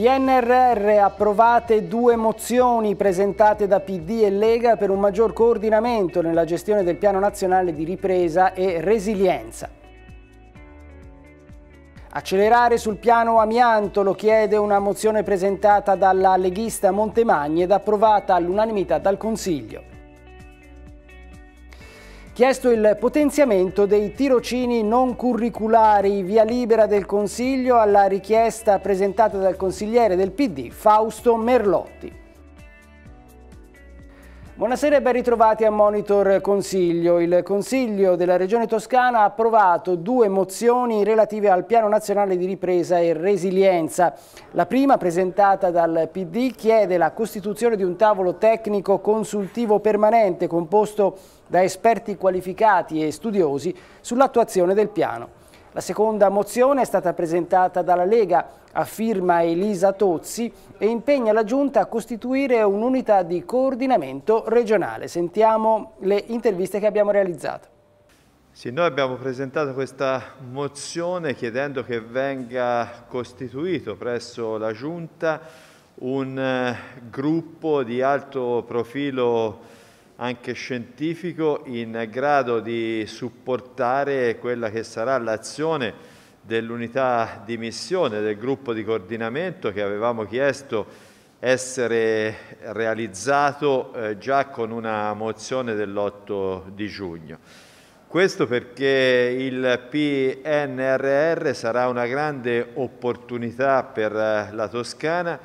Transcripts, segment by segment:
PNRR approvate due mozioni presentate da PD e Lega per un maggior coordinamento nella gestione del Piano Nazionale di Ripresa e Resilienza. Accelerare sul piano amianto lo chiede una mozione presentata dalla leghista Montemagni ed approvata all'unanimità dal Consiglio. Chiesto il potenziamento dei tirocini non curriculari, via libera del Consiglio alla richiesta presentata dal consigliere del PD Fausto Merlotti. Buonasera e ben ritrovati a Monitor Consiglio. Il Consiglio della Regione Toscana ha approvato due mozioni relative al Piano Nazionale di Ripresa e Resilienza. La prima, presentata dal PD, chiede la costituzione di un tavolo tecnico consultivo permanente composto da esperti qualificati e studiosi sull'attuazione del piano. La seconda mozione è stata presentata dalla Lega a firma Elisa Tozzi e impegna la Giunta a costituire un'unità di coordinamento regionale. Sentiamo le interviste che abbiamo realizzato. Sì, noi abbiamo presentato questa mozione chiedendo che venga costituito presso la Giunta un eh, gruppo di alto profilo anche scientifico in grado di supportare quella che sarà l'azione dell'unità di missione, del gruppo di coordinamento che avevamo chiesto essere realizzato eh, già con una mozione dell'8 di giugno. Questo perché il PNRR sarà una grande opportunità per eh, la Toscana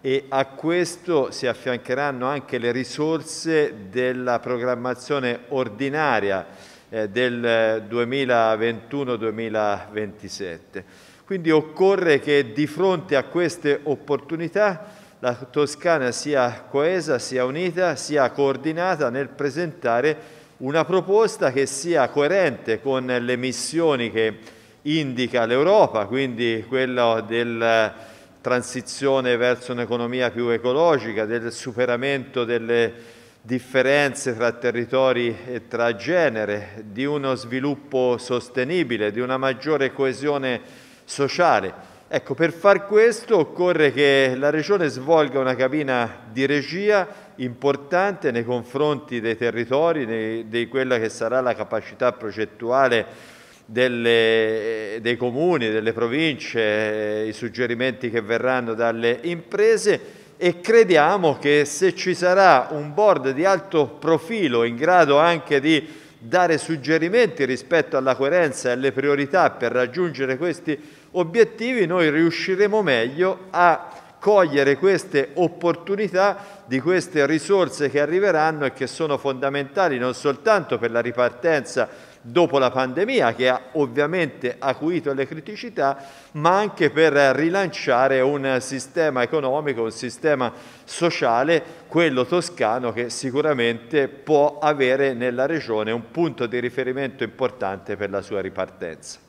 e a questo si affiancheranno anche le risorse della programmazione ordinaria eh, del 2021-2027. Quindi occorre che di fronte a queste opportunità la Toscana sia coesa, sia unita, sia coordinata nel presentare una proposta che sia coerente con le missioni che indica l'Europa, quindi quello del transizione verso un'economia più ecologica, del superamento delle differenze tra territori e tra genere, di uno sviluppo sostenibile, di una maggiore coesione sociale. Ecco, per far questo occorre che la Regione svolga una cabina di regia importante nei confronti dei territori, di quella che sarà la capacità progettuale delle, eh, dei comuni, delle province, eh, i suggerimenti che verranno dalle imprese e crediamo che se ci sarà un board di alto profilo in grado anche di dare suggerimenti rispetto alla coerenza e alle priorità per raggiungere questi obiettivi, noi riusciremo meglio a cogliere queste opportunità di queste risorse che arriveranno e che sono fondamentali non soltanto per la ripartenza dopo la pandemia che ha ovviamente acuito le criticità, ma anche per rilanciare un sistema economico, un sistema sociale, quello toscano che sicuramente può avere nella regione un punto di riferimento importante per la sua ripartenza.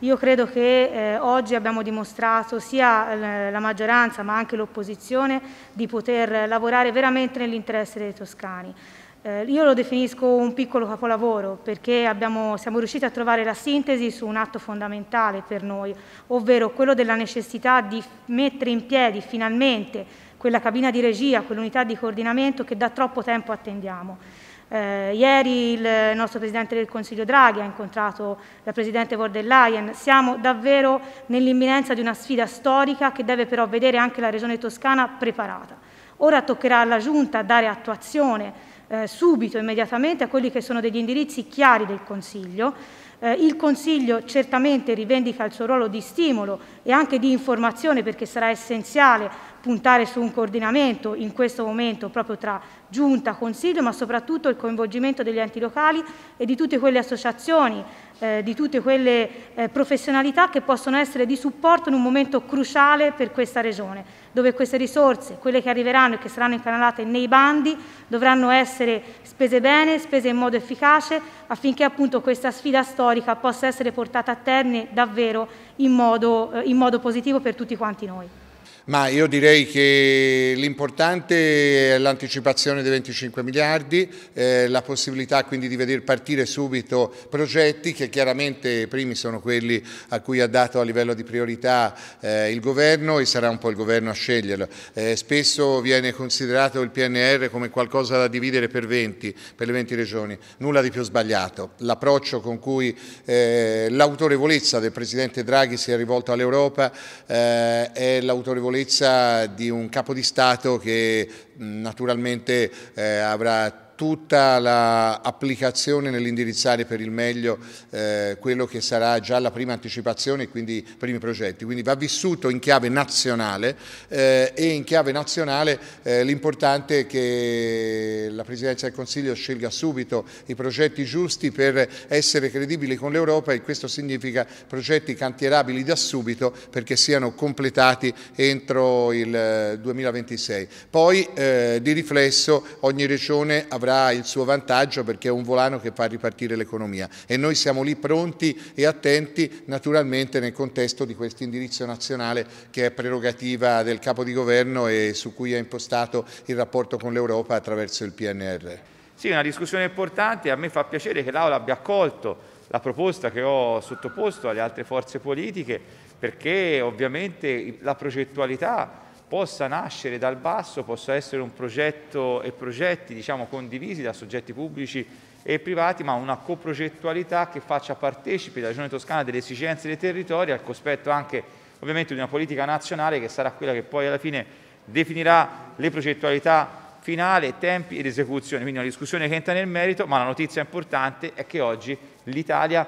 Io credo che eh, oggi abbiamo dimostrato sia eh, la maggioranza ma anche l'opposizione di poter lavorare veramente nell'interesse dei toscani. Eh, io lo definisco un piccolo capolavoro perché abbiamo, siamo riusciti a trovare la sintesi su un atto fondamentale per noi, ovvero quello della necessità di mettere in piedi finalmente quella cabina di regia, quell'unità di coordinamento che da troppo tempo attendiamo. Eh, ieri il nostro Presidente del Consiglio Draghi ha incontrato la Presidente von der Leyen. Siamo davvero nell'imminenza di una sfida storica che deve però vedere anche la Regione Toscana preparata. Ora toccherà alla Giunta dare attuazione eh, subito, immediatamente, a quelli che sono degli indirizzi chiari del Consiglio. Eh, il Consiglio certamente rivendica il suo ruolo di stimolo e anche di informazione perché sarà essenziale puntare su un coordinamento in questo momento proprio tra Giunta, Consiglio, ma soprattutto il coinvolgimento degli enti locali e di tutte quelle associazioni eh, di tutte quelle eh, professionalità che possono essere di supporto in un momento cruciale per questa regione, dove queste risorse, quelle che arriveranno e che saranno incanalate nei bandi, dovranno essere spese bene, spese in modo efficace, affinché appunto questa sfida storica possa essere portata a termine davvero in modo, eh, in modo positivo per tutti quanti noi. Ma io direi che l'importante è l'anticipazione dei 25 miliardi, eh, la possibilità quindi di vedere partire subito progetti che chiaramente i primi sono quelli a cui ha dato a livello di priorità eh, il governo e sarà un po' il governo a sceglierlo. Eh, spesso viene considerato il PNR come qualcosa da dividere per, 20, per le 20 regioni, nulla di più sbagliato. L'approccio con cui eh, l'autorevolezza del Presidente Draghi si è rivolto all'Europa eh, è l'autorevolezza consapevolezza di un capo di Stato che naturalmente eh, avrà tutta l'applicazione nell'indirizzare per il meglio eh, quello che sarà già la prima anticipazione e quindi i primi progetti. Quindi va vissuto in chiave nazionale eh, e in chiave nazionale eh, l'importante è che la Presidenza del Consiglio scelga subito i progetti giusti per essere credibili con l'Europa e questo significa progetti cantierabili da subito perché siano completati entro il 2026. Eh, Poi eh, di riflesso ogni regione avrà avrà il suo vantaggio perché è un volano che fa ripartire l'economia e noi siamo lì pronti e attenti naturalmente nel contesto di questo indirizzo nazionale che è prerogativa del Capo di Governo e su cui è impostato il rapporto con l'Europa attraverso il PNR. Sì, una discussione importante, a me fa piacere che l'Aula abbia accolto la proposta che ho sottoposto alle altre forze politiche perché ovviamente la progettualità possa nascere dal basso, possa essere un progetto e progetti diciamo, condivisi da soggetti pubblici e privati, ma una coprogettualità che faccia partecipe la Regione Toscana delle esigenze dei territori, al cospetto anche ovviamente di una politica nazionale che sarà quella che poi alla fine definirà le progettualità finale, tempi ed esecuzione. Quindi una discussione che entra nel merito, ma la notizia importante è che oggi l'Italia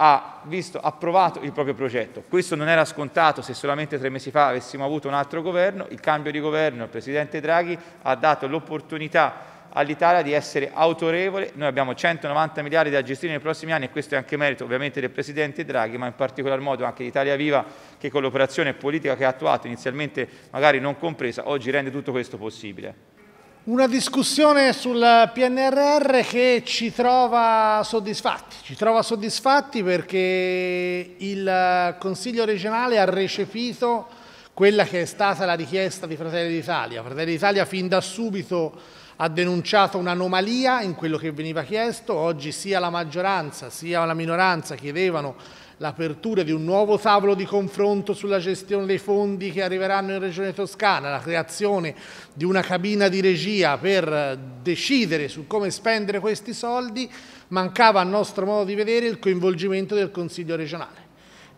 ha visto approvato il proprio progetto. Questo non era scontato se solamente tre mesi fa avessimo avuto un altro governo. Il cambio di governo, il Presidente Draghi ha dato l'opportunità all'Italia di essere autorevole. Noi abbiamo 190 miliardi da gestire nei prossimi anni e questo è anche merito ovviamente del Presidente Draghi, ma in particolar modo anche di Italia Viva che con l'operazione politica che ha attuato inizialmente magari non compresa, oggi rende tutto questo possibile. Una discussione sul PNRR che ci trova soddisfatti, ci trova soddisfatti perché il Consiglio regionale ha recepito quella che è stata la richiesta di Fratelli d'Italia. Fratelli d'Italia fin da subito ha denunciato un'anomalia in quello che veniva chiesto, oggi sia la maggioranza sia la minoranza chiedevano l'apertura di un nuovo tavolo di confronto sulla gestione dei fondi che arriveranno in Regione Toscana, la creazione di una cabina di regia per decidere su come spendere questi soldi, mancava a nostro modo di vedere il coinvolgimento del Consiglio regionale.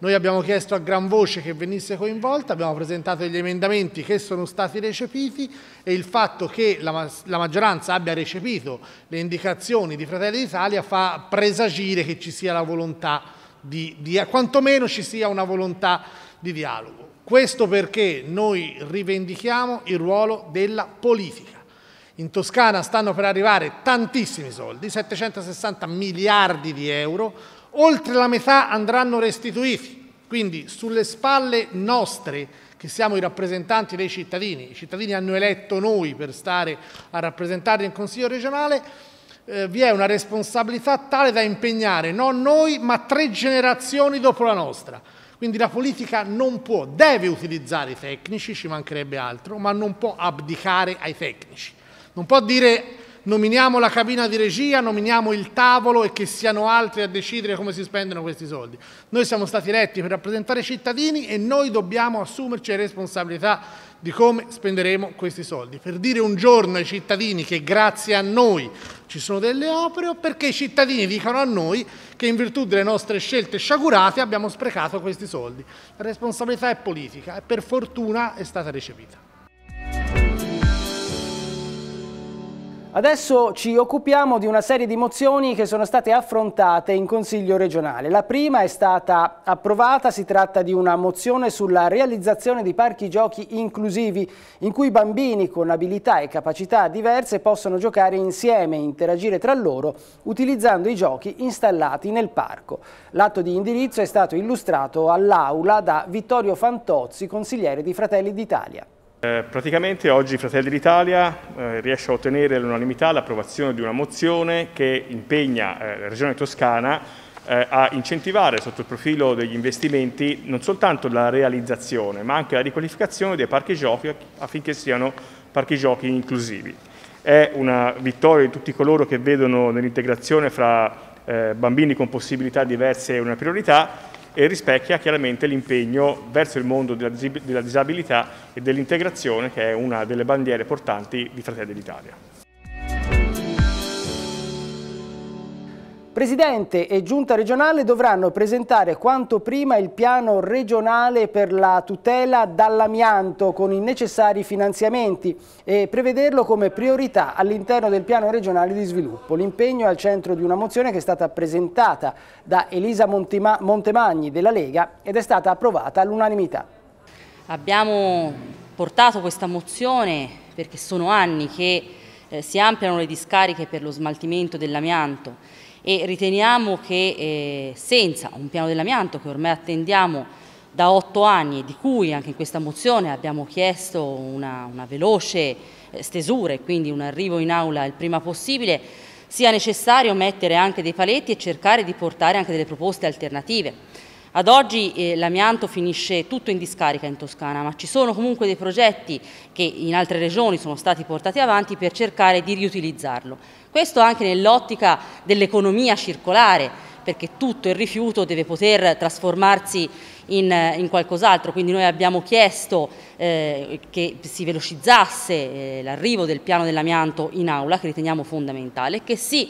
Noi abbiamo chiesto a gran voce che venisse coinvolta, abbiamo presentato degli emendamenti che sono stati recepiti e il fatto che la, la maggioranza abbia recepito le indicazioni di Fratelli d'Italia fa presagire che ci sia la volontà di di, di, quantomeno ci sia una volontà di dialogo. Questo perché noi rivendichiamo il ruolo della politica. In Toscana stanno per arrivare tantissimi soldi, 760 miliardi di euro, oltre la metà andranno restituiti. Quindi sulle spalle nostre, che siamo i rappresentanti dei cittadini, i cittadini hanno eletto noi per stare a rappresentarli in Consiglio regionale, eh, vi è una responsabilità tale da impegnare non noi ma tre generazioni dopo la nostra. Quindi la politica non può, deve utilizzare i tecnici, ci mancherebbe altro, ma non può abdicare ai tecnici. Non può dire nominiamo la cabina di regia, nominiamo il tavolo e che siano altri a decidere come si spendono questi soldi. Noi siamo stati eletti per rappresentare i cittadini e noi dobbiamo assumerci le responsabilità di come spenderemo questi soldi. Per dire un giorno ai cittadini che grazie a noi ci sono delle opere o perché i cittadini dicano a noi che in virtù delle nostre scelte sciagurate abbiamo sprecato questi soldi. La responsabilità è politica e per fortuna è stata recepita. Adesso ci occupiamo di una serie di mozioni che sono state affrontate in Consiglio regionale. La prima è stata approvata, si tratta di una mozione sulla realizzazione di parchi giochi inclusivi in cui bambini con abilità e capacità diverse possono giocare insieme e interagire tra loro utilizzando i giochi installati nel parco. L'atto di indirizzo è stato illustrato all'Aula da Vittorio Fantozzi, consigliere di Fratelli d'Italia. Eh, praticamente oggi Fratelli d'Italia eh, riesce a ottenere l'unanimità l'approvazione di una mozione che impegna eh, la Regione Toscana a incentivare sotto il profilo degli investimenti non soltanto la realizzazione ma anche la riqualificazione dei parchi giochi affinché siano parchi giochi inclusivi. È una vittoria di tutti coloro che vedono nell'integrazione fra bambini con possibilità diverse una priorità e rispecchia chiaramente l'impegno verso il mondo della disabilità e dell'integrazione che è una delle bandiere portanti di Fratelli d'Italia. Presidente e Giunta regionale dovranno presentare quanto prima il piano regionale per la tutela dall'amianto con i necessari finanziamenti e prevederlo come priorità all'interno del piano regionale di sviluppo. L'impegno è al centro di una mozione che è stata presentata da Elisa Montima Montemagni della Lega ed è stata approvata all'unanimità. Abbiamo portato questa mozione perché sono anni che eh, si ampliano le discariche per lo smaltimento dell'amianto e riteniamo che eh, senza un piano dell'amianto che ormai attendiamo da otto anni e di cui anche in questa mozione abbiamo chiesto una, una veloce eh, stesura e quindi un arrivo in aula il prima possibile, sia necessario mettere anche dei paletti e cercare di portare anche delle proposte alternative. Ad oggi eh, l'amianto finisce tutto in discarica in Toscana, ma ci sono comunque dei progetti che in altre regioni sono stati portati avanti per cercare di riutilizzarlo. Questo anche nell'ottica dell'economia circolare, perché tutto il rifiuto deve poter trasformarsi in, eh, in qualcos'altro, quindi noi abbiamo chiesto eh, che si velocizzasse eh, l'arrivo del piano dell'amianto in aula, che riteniamo fondamentale, che si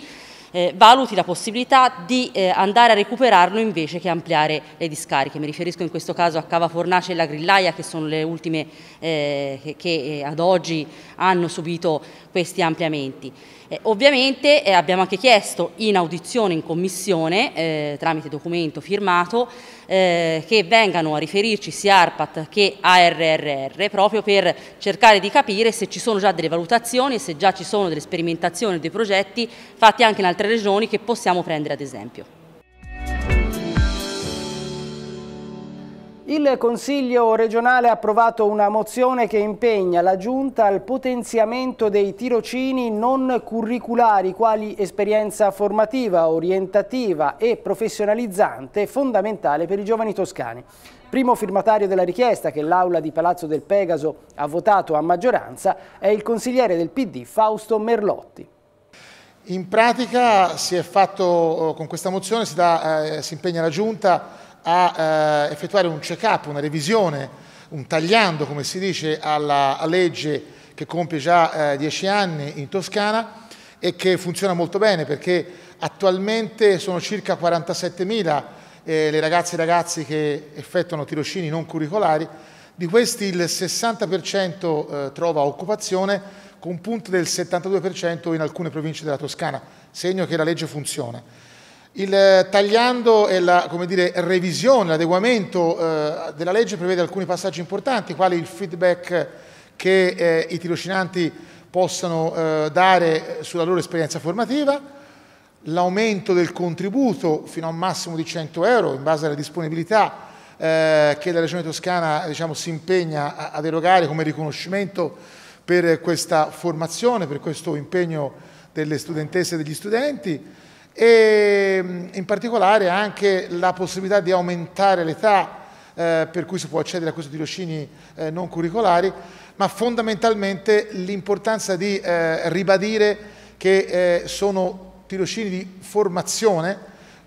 eh, valuti la possibilità di eh, andare a recuperarlo invece che ampliare le discariche. Mi riferisco in questo caso a Cava Fornace e la Grillaia che sono le ultime eh, che, che, eh, ad oggi hanno subito questi ampliamenti. Eh, ovviamente eh, abbiamo anche chiesto in audizione in commissione tramite documento firmato che vengano a riferirci sia ARPAT che ARRR proprio per cercare di capire se ci sono già delle valutazioni e se già ci sono delle sperimentazioni dei progetti fatti anche in altri altre regioni che possiamo prendere ad esempio. Il Consiglio regionale ha approvato una mozione che impegna la Giunta al potenziamento dei tirocini non curriculari quali esperienza formativa, orientativa e professionalizzante fondamentale per i giovani toscani. Primo firmatario della richiesta che l'Aula di Palazzo del Pegaso ha votato a maggioranza è il consigliere del PD Fausto Merlotti. In pratica si è fatto, oh, con questa mozione si, dà, eh, si impegna la Giunta a eh, effettuare un check-up, una revisione, un tagliando, come si dice, alla, legge che compie già eh, dieci anni in Toscana e che funziona molto bene perché attualmente sono circa 47.000 eh, le ragazze e ragazzi che effettuano tirocini non curricolari, di questi il 60% eh, trova occupazione con punte del 72% in alcune province della Toscana, segno che la legge funziona. Il eh, tagliando e la dire, revisione, l'adeguamento eh, della legge prevede alcuni passaggi importanti, quali il feedback che eh, i tirocinanti possano eh, dare sulla loro esperienza formativa, l'aumento del contributo fino a un massimo di 100 euro in base alle disponibilità eh, che la Regione Toscana diciamo, si impegna ad erogare come riconoscimento per questa formazione, per questo impegno delle studentesse e degli studenti e in particolare anche la possibilità di aumentare l'età eh, per cui si può accedere a questi tirocini eh, non curricolari, ma fondamentalmente l'importanza di eh, ribadire che eh, sono tirocini di formazione,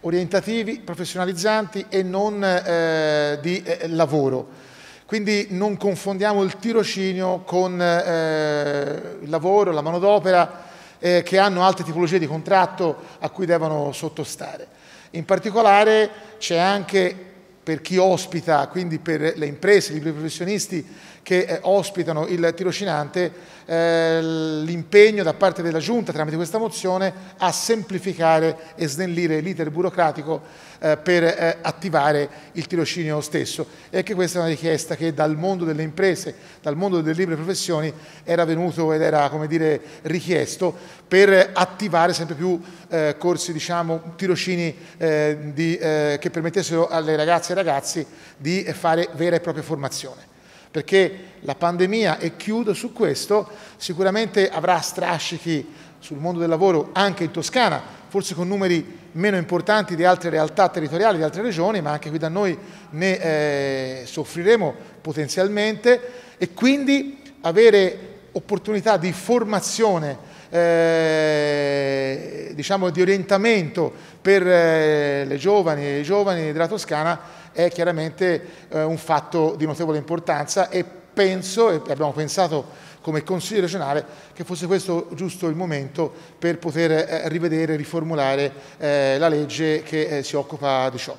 orientativi, professionalizzanti e non eh, di eh, lavoro. Quindi non confondiamo il tirocinio con eh, il lavoro, la manodopera, eh, che hanno altre tipologie di contratto a cui devono sottostare. In particolare c'è anche per chi ospita, quindi per le imprese, i libri professionisti, che eh, ospitano il tirocinante, eh, l'impegno da parte della Giunta tramite questa mozione a semplificare e snellire l'iter burocratico eh, per eh, attivare il tirocinio stesso. E anche questa è una richiesta che dal mondo delle imprese, dal mondo delle libere professioni era venuto ed era dire, richiesto per attivare sempre più eh, corsi, diciamo, tirocini eh, di, che permettessero alle ragazze e ragazzi di fare vera e propria formazione perché la pandemia, e chiudo su questo, sicuramente avrà strascichi sul mondo del lavoro anche in Toscana, forse con numeri meno importanti di altre realtà territoriali, di altre regioni, ma anche qui da noi ne eh, soffriremo potenzialmente e quindi avere opportunità di formazione, eh, diciamo di orientamento per eh, le giovani e i giovani della Toscana è chiaramente eh, un fatto di notevole importanza e penso, e abbiamo pensato come Consiglio regionale, che fosse questo giusto il momento per poter eh, rivedere, riformulare eh, la legge che eh, si occupa di ciò.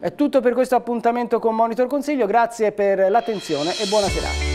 È tutto per questo appuntamento con Monitor Consiglio, grazie per l'attenzione e buona serata.